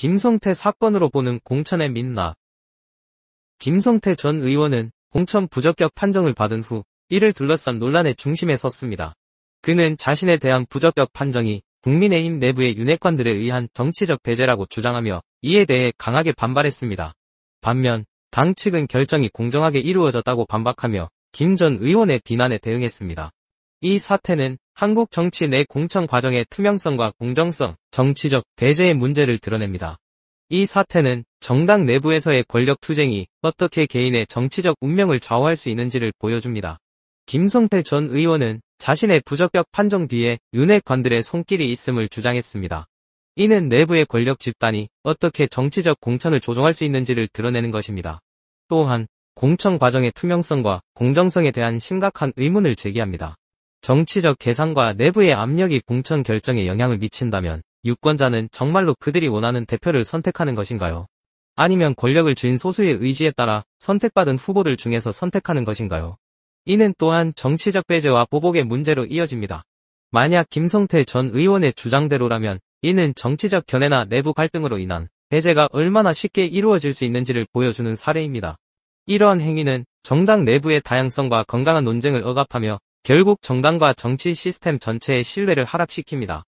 김성태 사건으로 보는 공천의 민낯 김성태 전 의원은 공천 부적격 판정을 받은 후 이를 둘러싼 논란의 중심에 섰습니다. 그는 자신에 대한 부적격 판정이 국민의힘 내부의 윤핵관들에 의한 정치적 배제라고 주장하며 이에 대해 강하게 반발했습니다. 반면 당 측은 결정이 공정하게 이루어졌다고 반박하며 김 전 의원의 비난에 대응했습니다. 이 사태는 한국 정치 내 공천 과정의 투명성과 공정성, 정치적 배제의 문제를 드러냅니다. 이 사태는 정당 내부에서의 권력 투쟁이 어떻게 개인의 정치적 운명을 좌우할 수 있는지를 보여줍니다. 김성태 전 의원은 자신의 부적격 판정 뒤에 윤핵관들의 손길이 있음을 주장했습니다. 이는 내부의 권력 집단이 어떻게 정치적 공천을 조종할 수 있는지를 드러내는 것입니다. 또한 공천 과정의 투명성과 공정성에 대한 심각한 의문을 제기합니다. 정치적 계산과 내부의 압력이 공천 결정에 영향을 미친다면 유권자는 정말로 그들이 원하는 대표를 선택하는 것인가요? 아니면 권력을 쥔 소수의 의지에 따라 선택받은 후보들 중에서 선택하는 것인가요? 이는 또한 정치적 배제와 보복의 문제로 이어집니다. 만약 김성태 전 의원의 주장대로라면 이는 정치적 견해나 내부 갈등으로 인한 배제가 얼마나 쉽게 이루어질 수 있는지를 보여주는 사례입니다. 이러한 행위는 정당 내부의 다양성과 건강한 논쟁을 억압하며 결국 정당과 정치 시스템 전체의 신뢰를 하락시킵니다.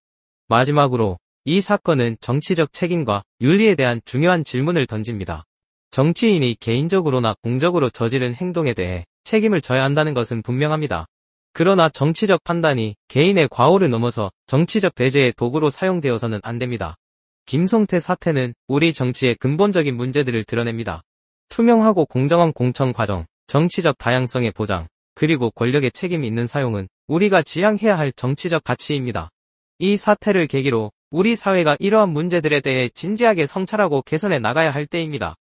마지막으로 이 사건은 정치적 책임과 윤리에 대한 중요한 질문을 던집니다. 정치인이 개인적으로나 공적으로 저지른 행동에 대해 책임을 져야 한다는 것은 분명합니다. 그러나 정치적 판단이 개인의 과오를 넘어서 정치적 배제의 도구로 사용되어서는 안 됩니다. 김성태 사태는 우리 정치의 근본적인 문제들을 드러냅니다. 투명하고 공정한 공천 과정, 정치적 다양성의 보장, 그리고 권력의 책임 있는 사용은 우리가 지향해야 할 정치적 가치입니다. 이 사태를 계기로 우리 사회가 이러한 문제들에 대해 진지하게 성찰하고 개선해 나가야 할 때입니다.